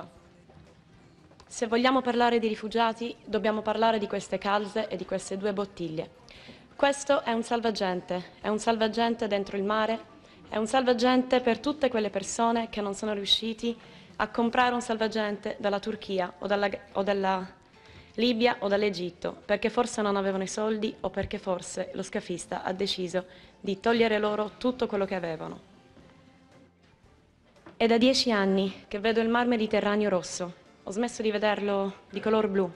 dell'acqua. Se vogliamo parlare di rifugiati, dobbiamo parlare di queste calze e di queste due bottiglie. Questo è un salvagente, è un salvagente dentro il mare, è un salvagente per tutte quelle persone che non sono riusciti a comprare un salvagente dalla Turchia o dalla, o dalla Libia o dall'Egitto, perché forse non avevano i soldi o perché forse lo scafista ha deciso di togliere loro tutto quello che avevano. È da dieci anni che vedo il mar Mediterraneo rosso. Ho smesso di vederlo di color blu.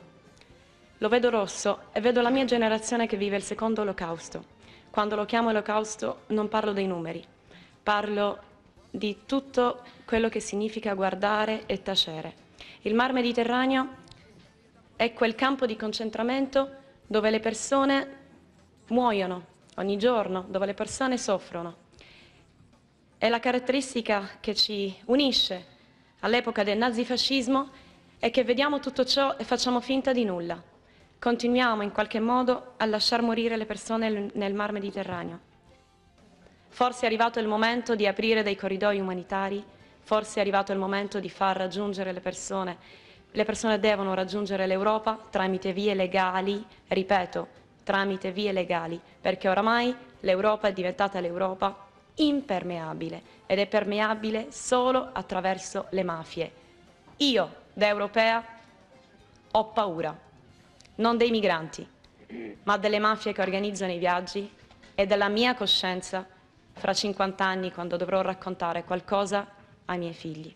Lo vedo rosso e vedo la mia generazione che vive il secondo olocausto. Quando lo chiamo olocausto non parlo dei numeri, parlo di tutto quello che significa guardare e tacere. Il mar Mediterraneo è quel campo di concentramento dove le persone muoiono ogni giorno, dove le persone soffrono, è la caratteristica che ci unisce all'epoca del nazifascismo è che vediamo tutto ciò e facciamo finta di nulla. Continuiamo in qualche modo a lasciar morire le persone nel Mar Mediterraneo. Forse è arrivato il momento di aprire dei corridoi umanitari, forse è arrivato il momento di far raggiungere le persone. Le persone devono raggiungere l'Europa tramite vie legali, ripeto, tramite vie legali, perché oramai l'Europa è diventata l'Europa impermeabile ed è permeabile solo attraverso le mafie. Io, da europea, ho paura, non dei migranti, ma delle mafie che organizzano i viaggi e della mia coscienza fra 50 anni quando dovrò raccontare qualcosa ai miei figli.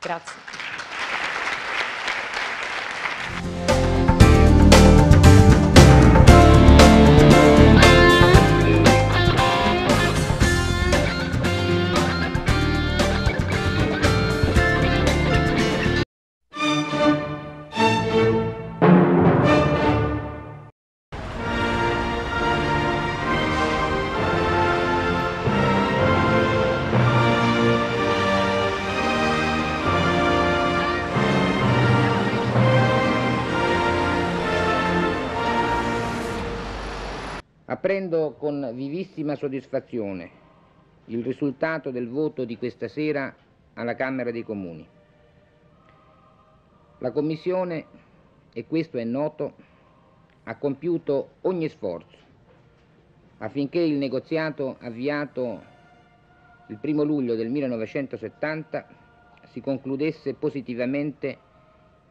Grazie. Apprendo con vivissima soddisfazione il risultato del voto di questa sera alla Camera dei Comuni. La Commissione, e questo è noto, ha compiuto ogni sforzo affinché il negoziato avviato il 1 luglio del 1970 si concludesse positivamente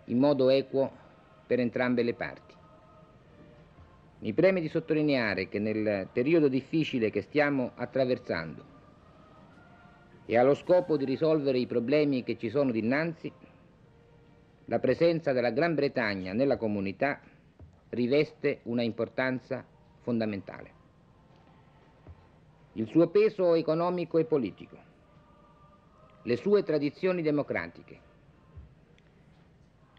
in modo equo per entrambe le parti. Mi preme di sottolineare che nel periodo difficile che stiamo attraversando e allo scopo di risolvere i problemi che ci sono dinanzi, la presenza della Gran Bretagna nella comunità riveste una importanza fondamentale. Il suo peso economico e politico, le sue tradizioni democratiche,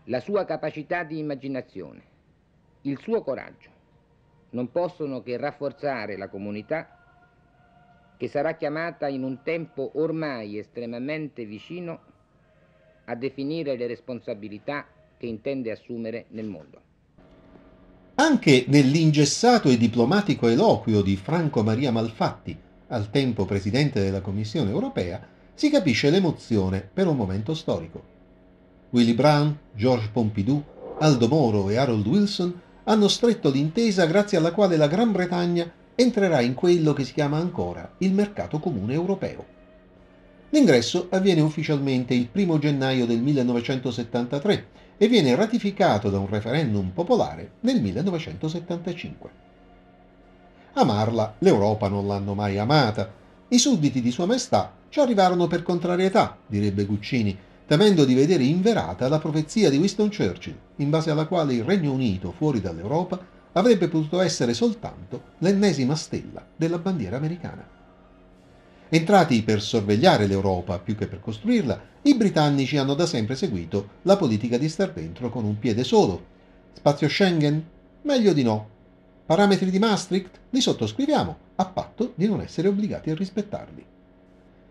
la sua capacità di immaginazione, il suo coraggio non possono che rafforzare la comunità che sarà chiamata in un tempo ormai estremamente vicino a definire le responsabilità che intende assumere nel mondo. Anche nell'ingessato e diplomatico eloquio di Franco Maria Malfatti, al tempo presidente della Commissione europea, si capisce l'emozione per un momento storico. Willy Brown, Georges Pompidou, Aldo Moro e Harold Wilson hanno stretto l'intesa grazie alla quale la Gran Bretagna entrerà in quello che si chiama ancora il mercato comune europeo. L'ingresso avviene ufficialmente il 1 gennaio del 1973 e viene ratificato da un referendum popolare nel 1975. Amarla l'Europa non l'hanno mai amata. I sudditi di Sua Maestà ci arrivarono per contrarietà, direbbe Guccini, temendo di vedere inverata la profezia di Winston Churchill, in base alla quale il Regno Unito fuori dall'Europa avrebbe potuto essere soltanto l'ennesima stella della bandiera americana. Entrati per sorvegliare l'Europa più che per costruirla, i britannici hanno da sempre seguito la politica di star dentro con un piede solo. Spazio Schengen? Meglio di no. Parametri di Maastricht? Li sottoscriviamo, a patto di non essere obbligati a rispettarli.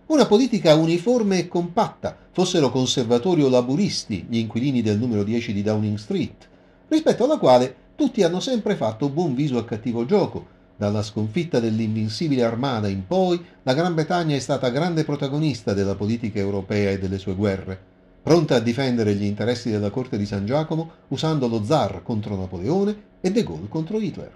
Una politica uniforme e compatta, fossero conservatori o laburisti, gli inquilini del numero 10 di Downing Street, rispetto alla quale tutti hanno sempre fatto buon viso a cattivo gioco. Dalla sconfitta dell'invincibile Armada in poi, la Gran Bretagna è stata grande protagonista della politica europea e delle sue guerre, pronta a difendere gli interessi della corte di San Giacomo usando lo zar contro Napoleone e De Gaulle contro Hitler.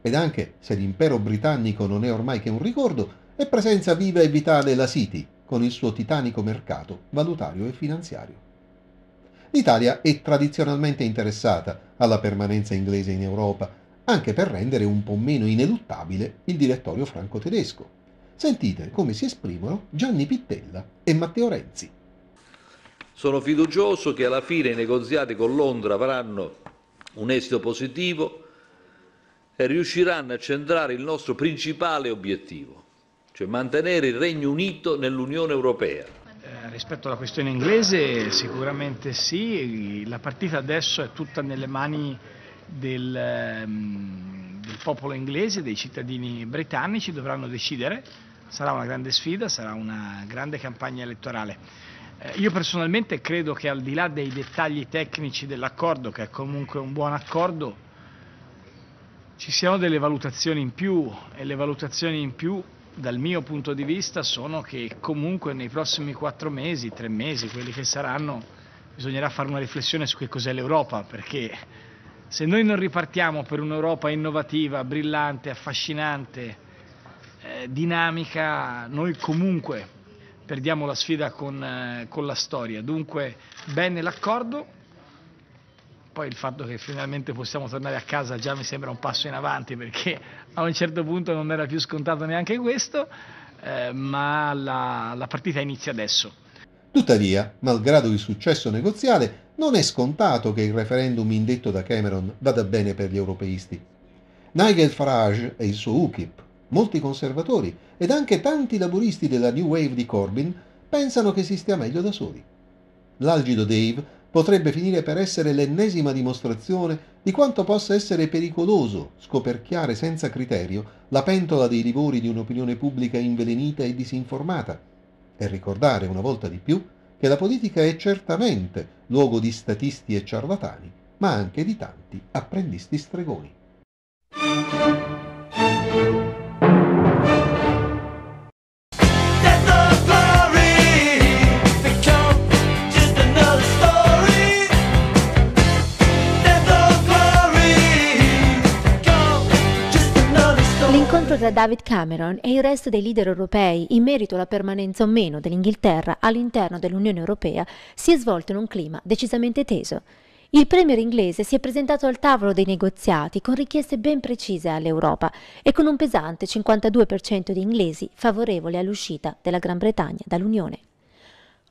Ed anche se l'impero britannico non è ormai che un ricordo, e presenza viva e vitale la City, con il suo titanico mercato valutario e finanziario. L'Italia è tradizionalmente interessata alla permanenza inglese in Europa, anche per rendere un po' meno ineluttabile il direttorio franco-tedesco. Sentite come si esprimono Gianni Pittella e Matteo Renzi. Sono fiducioso che alla fine i negoziati con Londra avranno un esito positivo e riusciranno a centrare il nostro principale obiettivo, cioè mantenere il Regno Unito nell'Unione Europea. Eh, rispetto alla questione inglese sicuramente sì, la partita adesso è tutta nelle mani del, ehm, del popolo inglese, dei cittadini britannici, dovranno decidere, sarà una grande sfida, sarà una grande campagna elettorale. Eh, io personalmente credo che al di là dei dettagli tecnici dell'accordo, che è comunque un buon accordo, ci siano delle valutazioni in più e le valutazioni in più dal mio punto di vista sono che comunque nei prossimi quattro mesi, tre mesi, quelli che saranno, bisognerà fare una riflessione su che cos'è l'Europa, perché se noi non ripartiamo per un'Europa innovativa, brillante, affascinante, eh, dinamica, noi comunque perdiamo la sfida con, eh, con la storia. Dunque, bene l'accordo poi il fatto che finalmente possiamo tornare a casa già mi sembra un passo in avanti perché a un certo punto non era più scontato neanche questo, eh, ma la, la partita inizia adesso. Tuttavia, malgrado il successo negoziale, non è scontato che il referendum indetto da Cameron vada bene per gli europeisti. Nigel Farage e il suo UKIP, molti conservatori ed anche tanti laburisti della New Wave di Corbyn pensano che si stia meglio da soli. L'algido Dave potrebbe finire per essere l'ennesima dimostrazione di quanto possa essere pericoloso scoperchiare senza criterio la pentola dei livori di un'opinione pubblica invelenita e disinformata e ricordare una volta di più che la politica è certamente luogo di statisti e ciarlatani, ma anche di tanti apprendisti stregoni. per David Cameron e il resto dei leader europei in merito alla permanenza o meno dell'Inghilterra all'interno dell'Unione Europea si è svolto in un clima decisamente teso. Il premier inglese si è presentato al tavolo dei negoziati con richieste ben precise all'Europa e con un pesante 52% di inglesi favorevoli all'uscita della Gran Bretagna dall'Unione.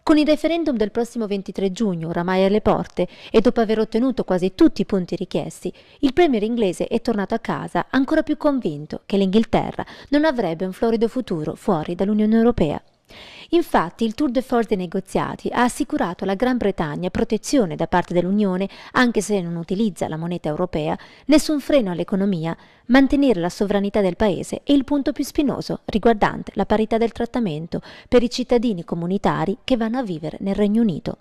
Con il referendum del prossimo 23 giugno oramai alle porte e dopo aver ottenuto quasi tutti i punti richiesti, il premier inglese è tornato a casa ancora più convinto che l'Inghilterra non avrebbe un florido futuro fuori dall'Unione Europea. Infatti il Tour de Force dei negoziati ha assicurato alla Gran Bretagna protezione da parte dell'Unione, anche se non utilizza la moneta europea, nessun freno all'economia, mantenere la sovranità del Paese e il punto più spinoso riguardante la parità del trattamento per i cittadini comunitari che vanno a vivere nel Regno Unito.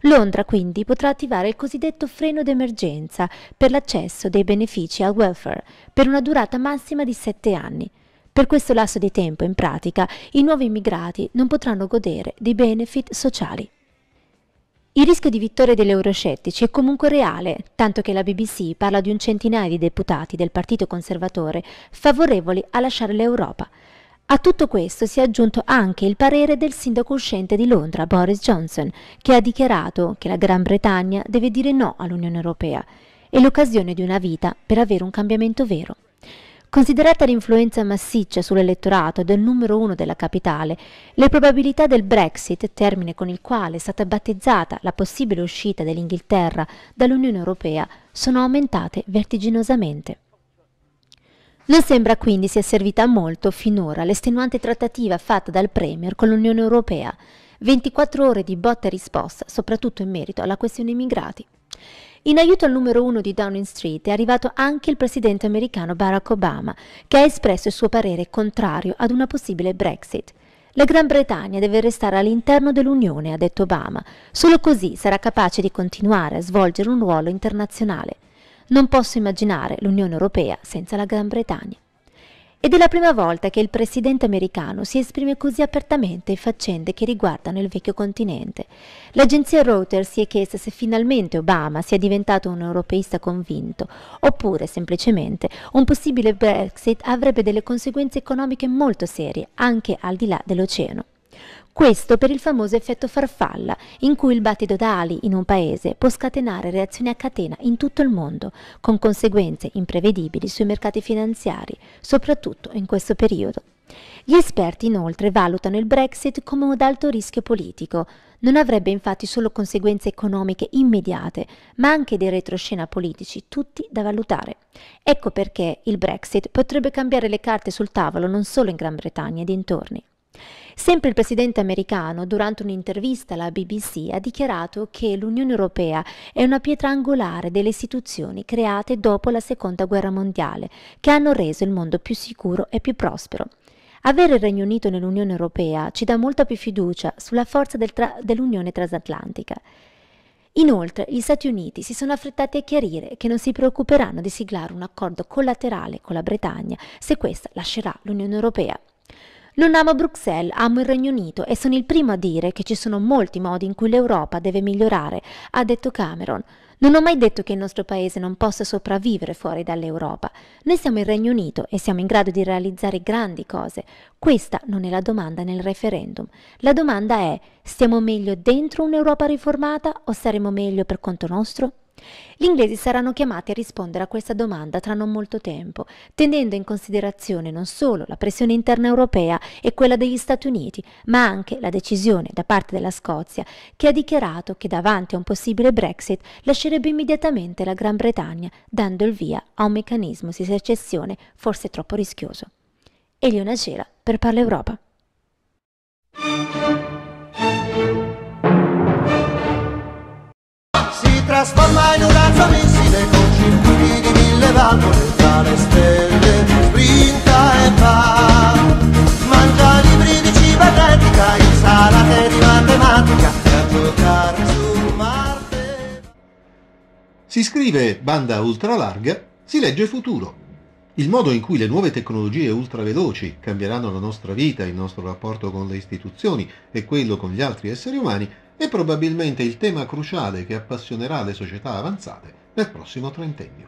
Londra quindi potrà attivare il cosiddetto freno d'emergenza per l'accesso dei benefici al welfare per una durata massima di sette anni. Per questo lasso di tempo, in pratica, i nuovi immigrati non potranno godere di benefit sociali. Il rischio di vittoria degli euroscettici è comunque reale, tanto che la BBC parla di un centinaio di deputati del Partito Conservatore favorevoli a lasciare l'Europa. A tutto questo si è aggiunto anche il parere del sindaco uscente di Londra, Boris Johnson, che ha dichiarato che la Gran Bretagna deve dire no all'Unione Europea. e l'occasione di una vita per avere un cambiamento vero. Considerata l'influenza massiccia sull'elettorato del numero uno della capitale, le probabilità del Brexit, termine con il quale è stata battezzata la possibile uscita dell'Inghilterra dall'Unione Europea, sono aumentate vertiginosamente. Non sembra quindi sia servita molto finora l'estenuante trattativa fatta dal Premier con l'Unione Europea, 24 ore di botta e risposta soprattutto in merito alla questione immigrati. In aiuto al numero uno di Downing Street è arrivato anche il presidente americano Barack Obama, che ha espresso il suo parere contrario ad una possibile Brexit. La Gran Bretagna deve restare all'interno dell'Unione, ha detto Obama. Solo così sarà capace di continuare a svolgere un ruolo internazionale. Non posso immaginare l'Unione Europea senza la Gran Bretagna. Ed è la prima volta che il presidente americano si esprime così apertamente in faccende che riguardano il vecchio continente. L'agenzia Reuters si è chiesta se finalmente Obama sia diventato un europeista convinto, oppure semplicemente un possibile Brexit avrebbe delle conseguenze economiche molto serie, anche al di là dell'oceano. Questo per il famoso effetto farfalla, in cui il battito d'ali in un paese può scatenare reazioni a catena in tutto il mondo, con conseguenze imprevedibili sui mercati finanziari, soprattutto in questo periodo. Gli esperti inoltre valutano il Brexit come un alto rischio politico. Non avrebbe infatti solo conseguenze economiche immediate, ma anche dei retroscena politici, tutti da valutare. Ecco perché il Brexit potrebbe cambiare le carte sul tavolo non solo in Gran Bretagna e dintorni. Sempre il presidente americano, durante un'intervista alla BBC, ha dichiarato che l'Unione Europea è una pietra angolare delle istituzioni create dopo la Seconda Guerra Mondiale, che hanno reso il mondo più sicuro e più prospero. Avere il Regno Unito nell'Unione Europea ci dà molta più fiducia sulla forza del tra- dell'Unione transatlantica. Inoltre, gli Stati Uniti si sono affrettati a chiarire che non si preoccuperanno di siglare un accordo collaterale con la Bretagna se questa lascerà l'Unione Europea. Non amo Bruxelles, amo il Regno Unito e sono il primo a dire che ci sono molti modi in cui l'Europa deve migliorare, ha detto Cameron. Non ho mai detto che il nostro paese non possa sopravvivere fuori dall'Europa. Noi siamo il Regno Unito e siamo in grado di realizzare grandi cose. Questa non è la domanda nel referendum. La domanda è, stiamo meglio dentro un'Europa riformata o saremo meglio per conto nostro? Gli inglesi saranno chiamati a rispondere a questa domanda tra non molto tempo, tenendo in considerazione non solo la pressione interna europea e quella degli Stati Uniti, ma anche la decisione da parte della Scozia, che ha dichiarato che davanti a un possibile Brexit lascerebbe immediatamente la Gran Bretagna, dando il via a un meccanismo di secessione forse troppo rischioso. Eliona Cela per Parla Europa. trasforma in una zona missile con circuiti di mille valvole tra le stelle, sprinta e fa. Mangia libri di cibo insalate di matematica e a giocare su Marte. Si scrive banda ultralarga, si legge futuro. Il modo in cui le nuove tecnologie ultraveloci cambieranno la nostra vita, il nostro rapporto con le istituzioni e quello con gli altri esseri umani è probabilmente il tema cruciale che appassionerà le società avanzate nel prossimo trentennio.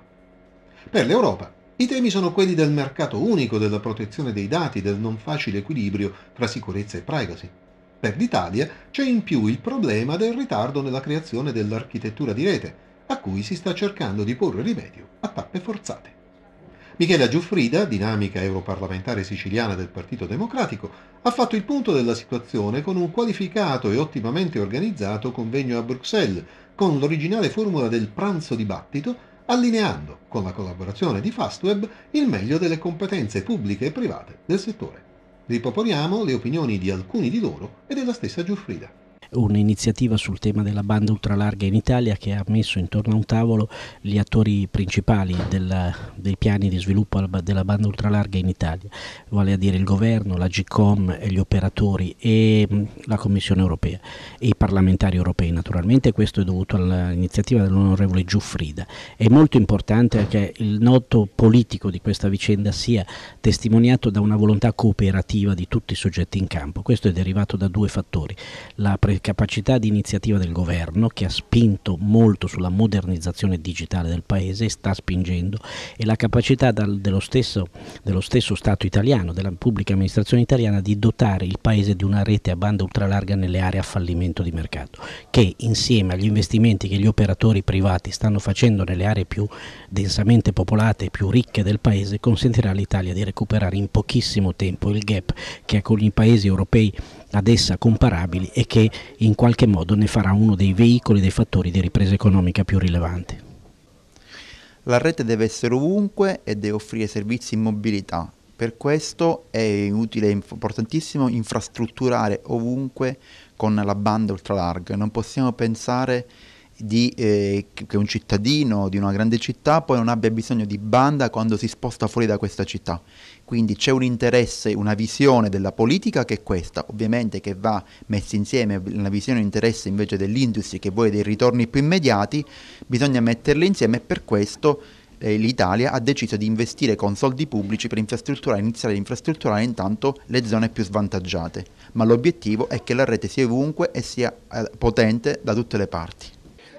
Per l'Europa i temi sono quelli del mercato unico, della protezione dei dati, del non facile equilibrio tra sicurezza e privacy. Per l'Italia c'è in più il problema del ritardo nella creazione dell'architettura di rete, a cui si sta cercando di porre rimedio a tappe forzate. Michela Giuffrida, dinamica europarlamentare siciliana del Partito Democratico, ha fatto il punto della situazione con un qualificato e ottimamente organizzato convegno a Bruxelles, con l'originale formula del pranzo dibattito, allineando con la collaborazione di Fastweb il meglio delle competenze pubbliche e private del settore. Riproponiamo le opinioni di alcuni di loro e della stessa Giuffrida un'iniziativa sul tema della banda ultralarga in Italia che ha messo intorno a un tavolo gli attori principali del, dei piani di sviluppo della banda ultralarga in Italia, vale a dire il governo, la GCOM, gli operatori e la Commissione europea e i parlamentari europei naturalmente, questo è dovuto all'iniziativa dell'onorevole Giuffrida. È molto importante che il noto politico di questa vicenda sia testimoniato da una volontà cooperativa di tutti i soggetti in campo, questo è derivato da due fattori, la pre capacità di iniziativa del governo che ha spinto molto sulla modernizzazione digitale del paese e sta spingendo e la capacità dal, dello, stesso, dello stesso Stato italiano, della pubblica amministrazione italiana di dotare il paese di una rete a banda ultralarga nelle aree a fallimento di mercato che insieme agli investimenti che gli operatori privati stanno facendo nelle aree più densamente popolate e più ricche del paese consentirà all'Italia di recuperare in pochissimo tempo il gap che con i paesi europei ad essa comparabili e che in qualche modo ne farà uno dei veicoli, dei fattori di ripresa economica più rilevanti. La rete deve essere ovunque e deve offrire servizi in mobilità. Per questo è utile e importantissimo infrastrutturare ovunque con la banda ultralarga. Non possiamo pensare di, eh, che un cittadino di una grande città poi non abbia bisogno di banda quando si sposta fuori da questa città. Quindi c'è un interesse, una visione della politica che è questa, ovviamente che va messa insieme una visione e un interesse invece dell'industria che vuole dei ritorni più immediati, bisogna metterle insieme e per questo eh, l'Italia ha deciso di investire con soldi pubblici per infrastrutturare, iniziare ad infrastrutturare intanto le zone più svantaggiate, ma l'obiettivo è che la rete sia ovunque e sia eh, potente da tutte le parti.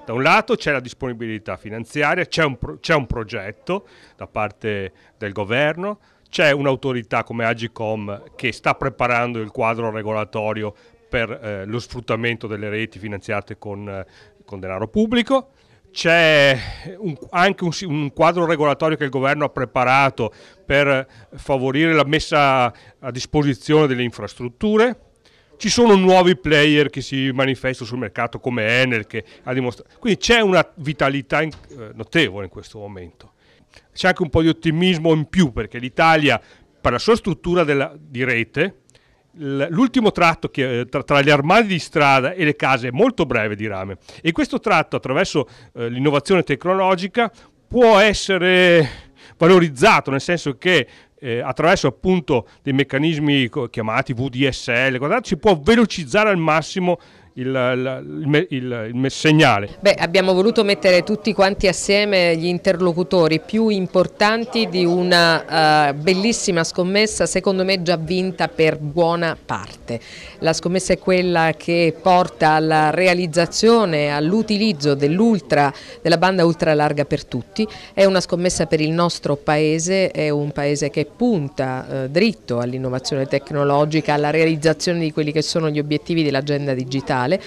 Da un lato c'è la disponibilità finanziaria, c'è un, pro un progetto da parte del governo, c'è un'autorità come Agicom che sta preparando il quadro regolatorio per eh, lo sfruttamento delle reti finanziate con, eh, con denaro pubblico, c'è un, anche un, un, quadro regolatorio che il governo ha preparato per favorire la messa a disposizione delle infrastrutture. Ci sono nuovi player che si manifestano sul mercato come Enel che ha dimostrato. Quindi c'è una vitalità in, eh, notevole in questo momento c'è anche un po' di ottimismo in più perché l'Italia, per la sua struttura della, di rete, l'ultimo tratto che, eh, tra, tra, gli armadi di strada e le case è molto breve di rame e questo tratto attraverso eh, l'innovazione tecnologica può essere valorizzato nel senso che eh, attraverso appunto dei meccanismi chiamati VDSL si può velocizzare al massimo il, il, il, il segnale. Beh, abbiamo voluto mettere tutti quanti assieme gli interlocutori più importanti di una uh, bellissima scommessa, secondo me già vinta per buona parte. La scommessa è quella che porta alla realizzazione, all'utilizzo dell della banda ultralarga per tutti. È una scommessa per il nostro paese, è un paese che punta uh, dritto all'innovazione tecnologica, alla realizzazione di quelli che sono gli obiettivi dell'agenda digitale territoriale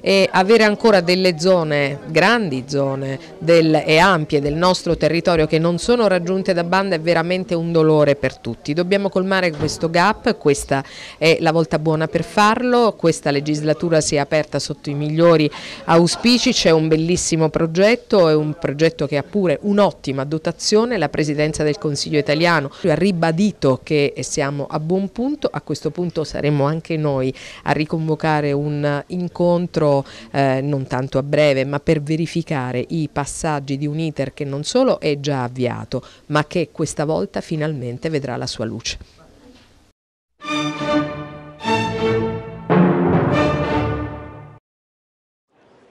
e avere ancora delle zone, grandi zone del, e ampie del nostro territorio che non sono raggiunte da banda è veramente un dolore per tutti. Dobbiamo colmare questo gap, questa è la volta buona per farlo, questa legislatura si è aperta sotto i migliori auspici, c'è un bellissimo progetto, è un progetto che ha pure un'ottima dotazione, la Presidenza del Consiglio italiano ha ribadito che siamo a buon punto, a questo punto saremo anche noi a riconvocare un incontro incontro eh, non tanto a breve ma per verificare i passaggi di un iter che non solo è già avviato ma che questa volta finalmente vedrà la sua luce.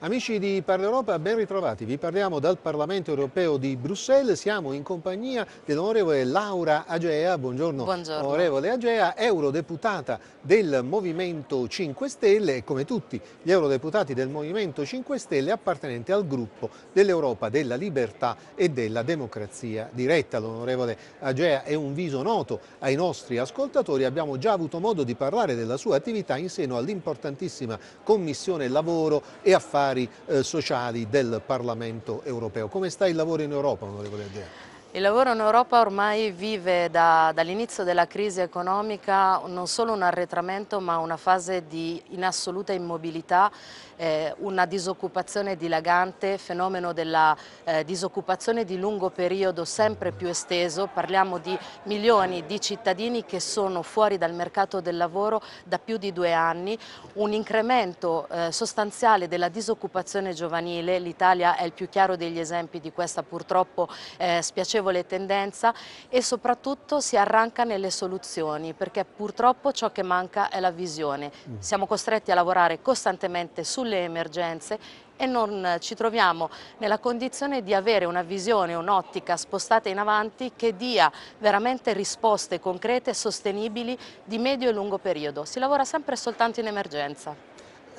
Amici di Parla Europa, ben ritrovati. Vi parliamo dal Parlamento europeo di Bruxelles. Siamo in compagnia dell'onorevole Laura Agea. Buongiorno, Buongiorno. onorevole Agea, eurodeputata del Movimento 5 Stelle e come tutti gli eurodeputati del Movimento 5 Stelle appartenente al gruppo dell'Europa della libertà e della democrazia diretta. L'onorevole Agea è un viso noto ai nostri ascoltatori. Abbiamo già avuto modo di parlare della sua attività in seno all'importantissima Commissione Lavoro e Affari affari eh, sociali del Parlamento europeo. Come sta il lavoro in Europa, onorevole Adea? Il lavoro in Europa ormai vive da, dall'inizio della crisi economica non solo un arretramento ma una fase di, in assoluta immobilità, eh, una disoccupazione dilagante, fenomeno della eh, disoccupazione di lungo periodo sempre più esteso, parliamo di milioni di cittadini che sono fuori dal mercato del lavoro da più di due anni, un incremento eh, sostanziale della disoccupazione giovanile, l'Italia è il più chiaro degli esempi di questa purtroppo eh, spiacevole favorevole tendenza e soprattutto si arranca nelle soluzioni perché purtroppo ciò che manca è la visione. Mm. Siamo costretti a lavorare costantemente sulle emergenze e non ci troviamo nella condizione di avere una visione, un'ottica spostata in avanti che dia veramente risposte concrete e sostenibili di medio e lungo periodo. Si lavora sempre soltanto in emergenza.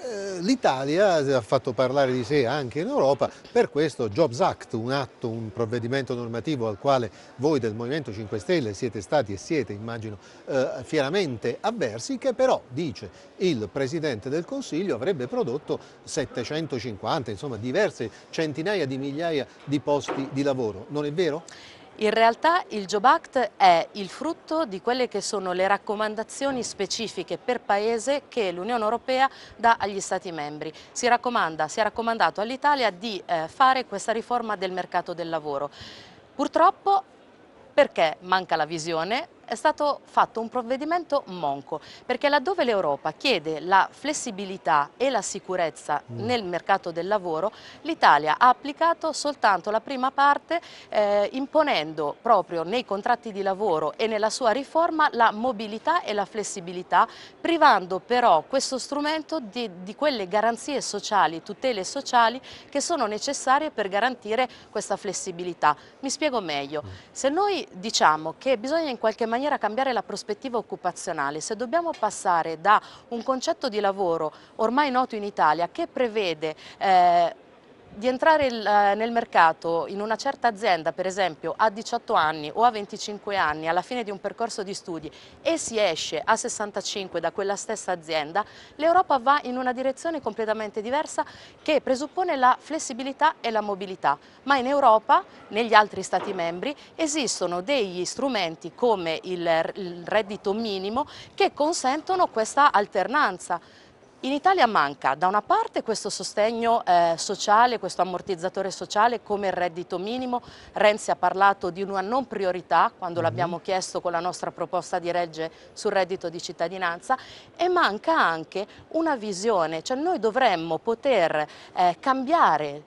Eh, L'Italia ha fatto parlare di sé anche in Europa, per questo Jobs Act, un atto, un provvedimento normativo al quale voi del Movimento 5 Stelle siete stati e siete, immagino, eh, fieramente avversi, che però, dice il Presidente del Consiglio, avrebbe prodotto 750, insomma diverse centinaia di migliaia di posti di lavoro. Non è vero? In realtà il Job Act è il frutto di quelle che sono le raccomandazioni specifiche per paese che l'Unione Europea dà agli Stati membri. Si, raccomanda, si è raccomandato all'Italia di eh, fare questa riforma del mercato del lavoro. Purtroppo perché manca la visione, è stato fatto un provvedimento monco, perché laddove l'Europa chiede la flessibilità e la sicurezza mm. nel mercato del lavoro, l'Italia ha applicato soltanto la prima parte eh, imponendo proprio nei contratti di lavoro e nella sua riforma la mobilità e la flessibilità, privando però questo strumento di, di quelle garanzie sociali, tutele sociali che sono necessarie per garantire questa flessibilità. Mi spiego meglio, mm. se noi diciamo che bisogna in qualche maniera maniera cambiare la prospettiva occupazionale. Se dobbiamo passare da un concetto di lavoro ormai noto in Italia che prevede eh, di entrare eh, nel mercato in una certa azienda, per esempio a 18 anni o a 25 anni, alla fine di un percorso di studi e si esce a 65 da quella stessa azienda, l'Europa va in una direzione completamente diversa che presuppone la flessibilità e la mobilità. Ma in Europa, negli altri Stati membri, esistono degli strumenti come il reddito minimo che consentono questa alternanza. In Italia manca da una parte questo sostegno eh, sociale, questo ammortizzatore sociale come il reddito minimo, Renzi ha parlato di una non priorità quando mm l'abbiamo chiesto con la nostra proposta di legge sul reddito di cittadinanza e manca anche una visione, cioè noi dovremmo poter eh, cambiare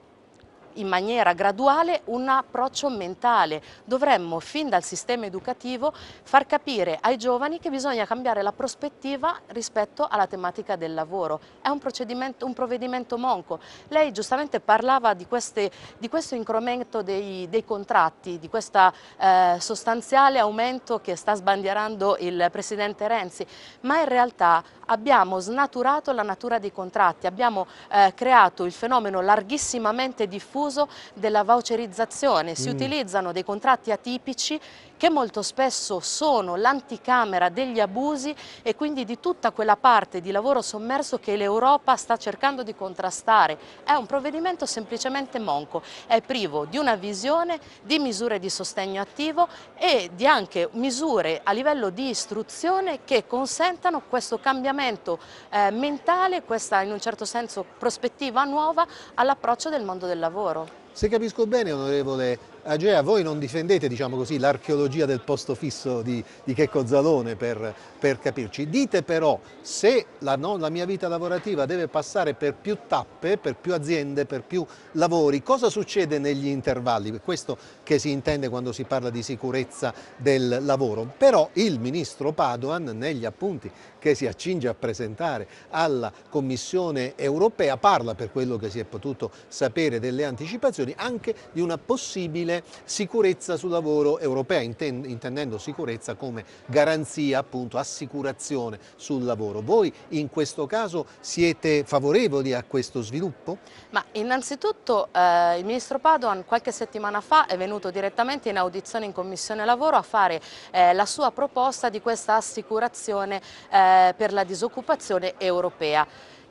in maniera graduale un approccio mentale. Dovremmo fin dal sistema educativo far capire ai giovani che bisogna cambiare la prospettiva rispetto alla tematica del lavoro. È un, procedimento, un provvedimento monco. Lei giustamente parlava di, queste, di questo incremento dei, dei, contratti, di questo eh, sostanziale aumento che sta sbandierando il Presidente Renzi, ma in realtà abbiamo snaturato la natura dei contratti, abbiamo eh, creato il fenomeno larghissimamente diffuso l'uso della voucherizzazione, si mm. utilizzano dei contratti atipici che molto spesso sono l'anticamera degli abusi e quindi di tutta quella parte di lavoro sommerso che l'Europa sta cercando di contrastare. È un provvedimento semplicemente monco, è privo di una visione, di misure di sostegno attivo e di anche misure a livello di istruzione che consentano questo cambiamento eh, mentale, questa in un certo senso prospettiva nuova all'approccio del mondo del lavoro. Se capisco bene, onorevole Agea, voi non difendete diciamo così, l'archeologia del posto fisso di, di Checco Zalone per, per, capirci, dite però se la, no, la mia vita lavorativa deve passare per più tappe, per più aziende, per più lavori, cosa succede negli intervalli? Questo che si intende quando si parla di sicurezza del lavoro, però il ministro Padoan negli appunti che si accinge a presentare alla Commissione europea parla per quello che si è potuto sapere delle anticipazioni anche di una possibile sicurezza sul lavoro europea, intendendo sicurezza come garanzia, appunto assicurazione sul lavoro. Voi in questo caso siete favorevoli a questo sviluppo? Ma innanzitutto eh, il ministro Padoan qualche settimana fa è venuto direttamente in audizione in Commissione Lavoro a fare eh, la sua proposta di questa assicurazione eh, eh, per la disoccupazione europea.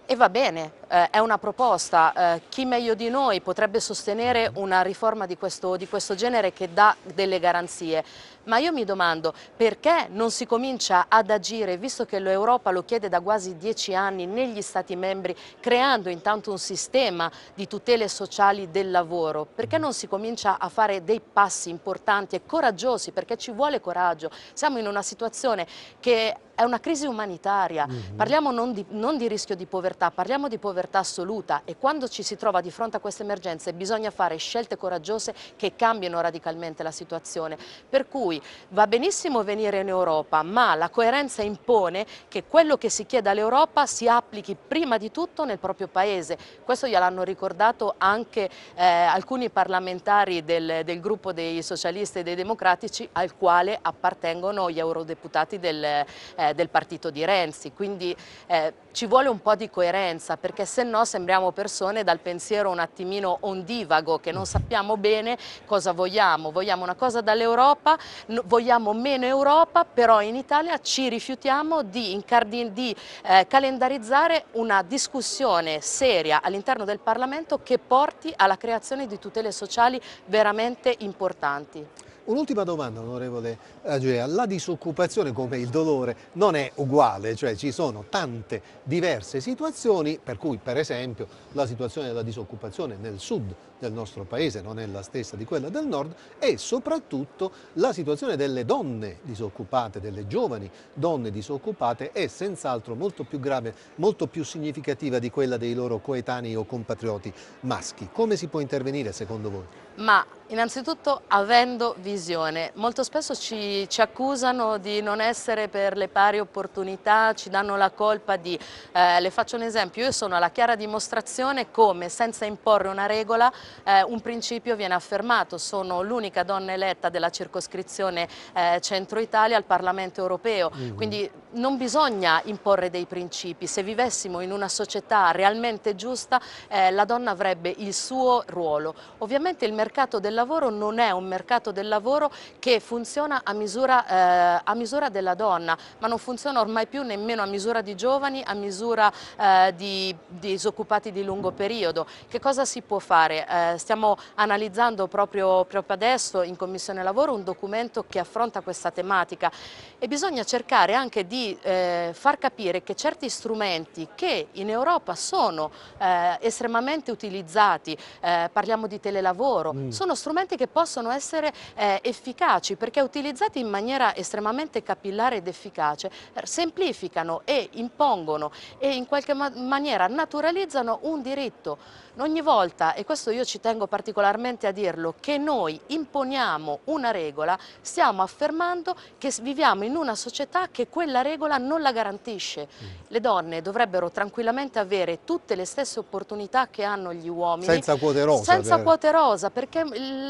E va bene, eh, è una proposta, eh, chi meglio di noi potrebbe sostenere una riforma di questo, di questo, genere che dà delle garanzie, ma io mi domando perché non si comincia ad agire, visto che l'Europa lo chiede da quasi dieci anni negli Stati membri, creando intanto un sistema di tutele sociali del lavoro, perché non si comincia a fare dei passi importanti e coraggiosi, perché ci vuole coraggio, siamo in una situazione che è una crisi umanitaria, mm. parliamo non di, non di rischio di povertà, parliamo di povertà assoluta e quando ci si trova di fronte a queste emergenze bisogna fare scelte coraggiose che cambiano radicalmente la situazione. Per cui va benissimo venire in Europa, ma la coerenza impone che quello che si chiede all'Europa si applichi prima di tutto nel proprio paese. Questo gliel'hanno ricordato anche eh, alcuni parlamentari del, del, gruppo dei socialisti e dei democratici al quale appartengono gli eurodeputati del, eh, eh, del partito di Renzi, quindi eh, ci vuole un po' di coerenza perché se no sembriamo persone dal pensiero un attimino ondivago che non sappiamo bene cosa vogliamo, vogliamo una cosa dall'Europa, vogliamo meno Europa, però in Italia ci rifiutiamo di, di eh, calendarizzare una discussione seria all'interno del Parlamento che porti alla creazione di tutele sociali veramente importanti. Un'ultima domanda, onorevole Agea. La disoccupazione, come il dolore, non è uguale, cioè ci sono tante diverse situazioni, per cui per esempio la situazione della disoccupazione nel sud del nostro paese non è la stessa di quella del nord e soprattutto la situazione delle donne disoccupate, delle giovani donne disoccupate è senz'altro molto più grave, molto più significativa di quella dei loro coetanei o compatrioti maschi. Come si può intervenire secondo voi? Ma innanzitutto avendo visione, molto spesso ci, ci, accusano di non essere per le pari opportunità, ci danno la colpa di, eh, le faccio un esempio, io sono alla chiara dimostrazione come senza imporre una regola eh, un principio viene affermato, sono l'unica donna eletta della circoscrizione eh, Centro Italia al Parlamento europeo, mm. quindi non bisogna imporre dei principi, se vivessimo in una società realmente giusta eh, la donna avrebbe il suo ruolo. Ovviamente il mercato del lavoro non è un mercato del lavoro che funziona a misura, eh, a misura della donna, ma non funziona ormai più nemmeno a misura di giovani, a misura di, eh, di disoccupati di lungo periodo. Che cosa si può fare? Eh, stiamo analizzando proprio, proprio adesso in Commissione Lavoro un documento che affronta questa tematica e bisogna cercare anche di eh, far capire che certi strumenti che in Europa sono eh, estremamente utilizzati, eh, parliamo di telelavoro, mm. sono strumenti che possono essere eh, efficaci perché utilizzati in maniera estremamente capillare ed efficace eh, semplificano e impongono e in qualche maniera naturalizzano un diritto Ogni volta, e questo io ci tengo particolarmente a dirlo, che noi imponiamo una regola, stiamo affermando che viviamo in una società che quella regola non la garantisce. Mm. Le donne dovrebbero tranquillamente avere tutte le stesse opportunità che hanno gli uomini. Senza quote rosa. Senza per... quote rosa, perché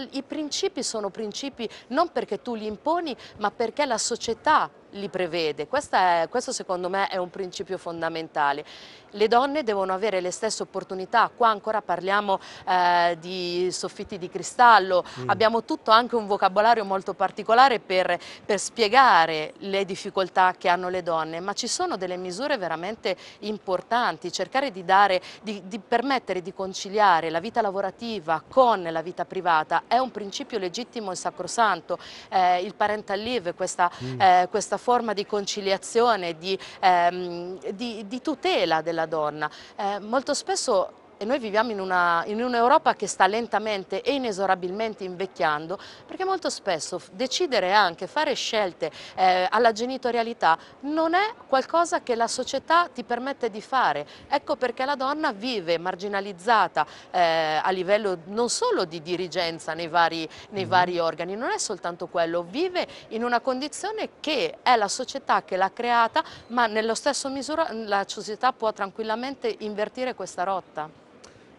i principi sono principi non perché tu li imponi, ma perché la società li prevede. È, questo secondo me è un principio fondamentale le donne devono avere le stesse opportunità, qua ancora parliamo eh, di soffitti di cristallo, mm. abbiamo tutto anche un vocabolario molto particolare per, per spiegare le difficoltà che hanno le donne, ma ci sono delle misure veramente importanti, cercare di, dare, di, di permettere di conciliare la vita lavorativa con la vita privata è un principio legittimo e sacrosanto, eh, il parental leave, questa, mm. eh, questa forma di conciliazione, di, ehm, di, di tutela della donna. Eh, molto spesso e noi viviamo in, un'Europa un che sta lentamente e inesorabilmente invecchiando perché molto spesso decidere anche, fare scelte eh, alla genitorialità non è qualcosa che la società ti permette di fare. Ecco perché la donna vive marginalizzata eh, a livello non solo di dirigenza nei, vari, nei mm. vari organi, non è soltanto quello, vive in una condizione che è la società che l'ha creata ma nello stesso misura la società può tranquillamente invertire questa rotta.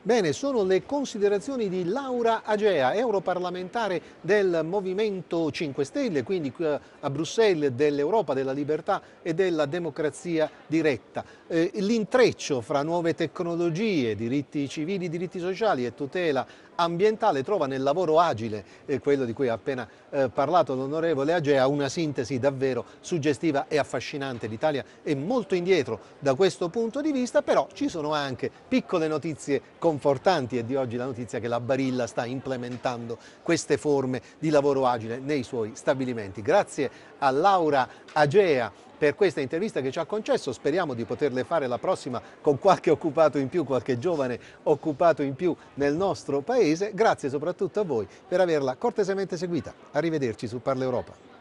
Bene, sono le considerazioni di Laura Agea, europarlamentare del Movimento 5 Stelle, quindi qui a Bruxelles dell'Europa della libertà e della democrazia diretta eh, l'intreccio fra nuove tecnologie, diritti civili, diritti sociali e tutela ambientale trova nel lavoro agile, eh, quello di cui ha appena eh, parlato l'onorevole Agea, una sintesi davvero suggestiva e affascinante. L'Italia è molto indietro da questo punto di vista, però ci sono anche piccole notizie confortanti e di oggi la notizia che la Barilla sta implementando queste forme di lavoro agile nei suoi stabilimenti. Grazie a Laura Agea per questa intervista che ci ha concesso, speriamo di poterle fare la prossima con qualche occupato in più, qualche giovane occupato in più nel nostro paese. Grazie soprattutto a voi per averla cortesemente seguita. Arrivederci su Parla Europa.